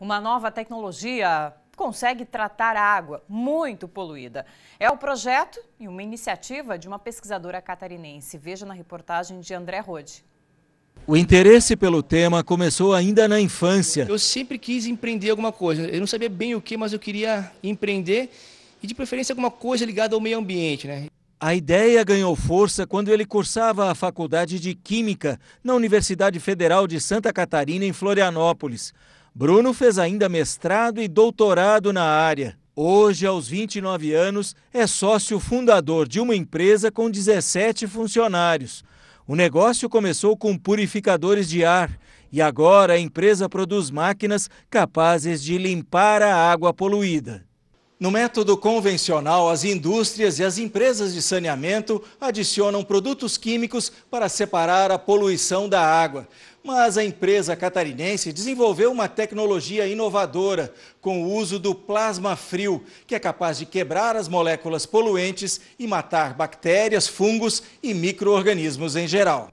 Uma nova tecnologia consegue tratar a água muito poluída. É o projeto e uma iniciativa de uma pesquisadora catarinense. Veja na reportagem de André Rode. O interesse pelo tema começou ainda na infância. Eu sempre quis empreender alguma coisa. Eu não sabia bem o que, mas eu queria empreender e de preferência alguma coisa ligada ao meio ambiente, né? A ideia ganhou força quando ele cursava a faculdade de Química na Universidade Federal de Santa Catarina em Florianópolis. Bruno fez ainda mestrado e doutorado na área. Hoje, aos 29 anos, é sócio fundador de uma empresa com 17 funcionários. O negócio começou com purificadores de ar e agora a empresa produz máquinas capazes de limpar a água poluída. No método convencional, as indústrias e as empresas de saneamento adicionam produtos químicos para separar a poluição da água. Mas a empresa catarinense desenvolveu uma tecnologia inovadora com o uso do plasma frio, que é capaz de quebrar as moléculas poluentes e matar bactérias, fungos e micro-organismos em geral.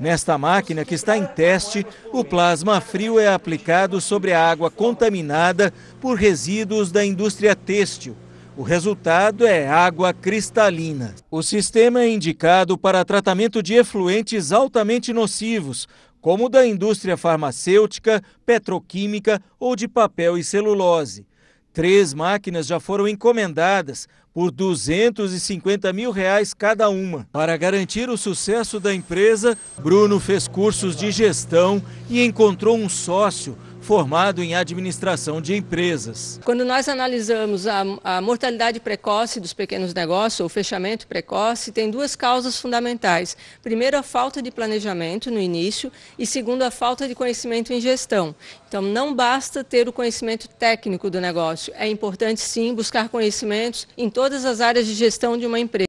Nesta máquina que está em teste, o plasma frio é aplicado sobre a água contaminada por resíduos da indústria têxtil. O resultado é água cristalina. O sistema é indicado para tratamento de efluentes altamente nocivos, como da indústria farmacêutica, petroquímica ou de papel e celulose. Três máquinas já foram encomendadas por 250 mil reais cada uma. Para garantir o sucesso da empresa, Bruno fez cursos de gestão e encontrou um sócio formado em administração de empresas. Quando nós analisamos a, a, mortalidade precoce dos pequenos negócios, ou fechamento precoce, tem duas causas fundamentais. Primeiro, a falta de planejamento no início, e segundo, a falta de conhecimento em gestão. Então, não basta ter o conhecimento técnico do negócio, é importante sim buscar conhecimentos em todas as áreas de gestão de uma empresa.